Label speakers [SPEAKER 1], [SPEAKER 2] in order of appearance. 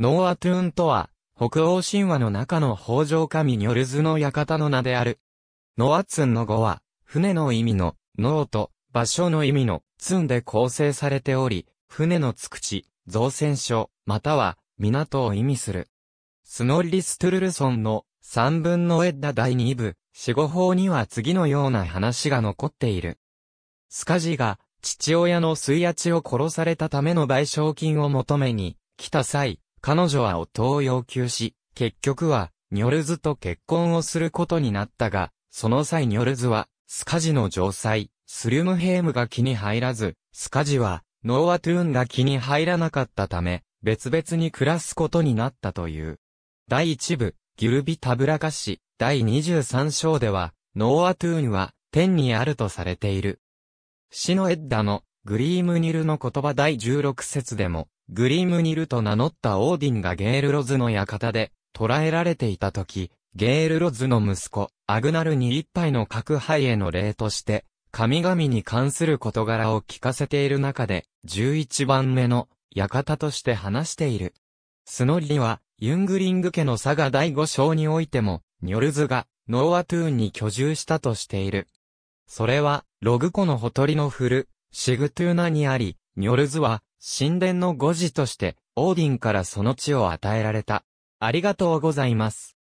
[SPEAKER 1] ノーアトゥーンとは、
[SPEAKER 2] 北欧神話の中の北条神ニョルズの館の名である。ノアツンの語は、船の意味の、ノーと、場所の意味の、ツンで構成されており、船のつくち、造船所、または、港を意味する。スノッリストゥルルソンの、三分のエッダ第二部、死後法には次のような話が残っている。スカジが、父親の水圧を殺されたための賠償金を求めに、来た際、彼女は夫を要求し、結局は、ニョルズと結婚をすることになったが、その際ニョルズは、スカジの城塞、スリュムヘームが気に入らず、スカジは、ノーアトゥーンが気に入らなかったため、別々に暮らすことになったという。第1部、ギルビタブラカシ、第23章では、ノーアトゥーンは、天にあるとされている。シノエッダの、グリームニルの言葉第16節でも、グリームニルと名乗ったオーディンがゲールロズの館で捕らえられていた時、ゲールロズの息子、アグナルに一杯の核杯への礼として、神々に関する事柄を聞かせている中で、11番目の館として話している。スノリは、ユングリング家の佐賀第五章においても、ニョルズが、ノーアトゥーンに居住したとしている。それは、ログ湖のほとりの古、シグトゥーナにあり、ニョルズは、神殿の護事として、オーディンからその地を与えられた。あり
[SPEAKER 1] がとうございます。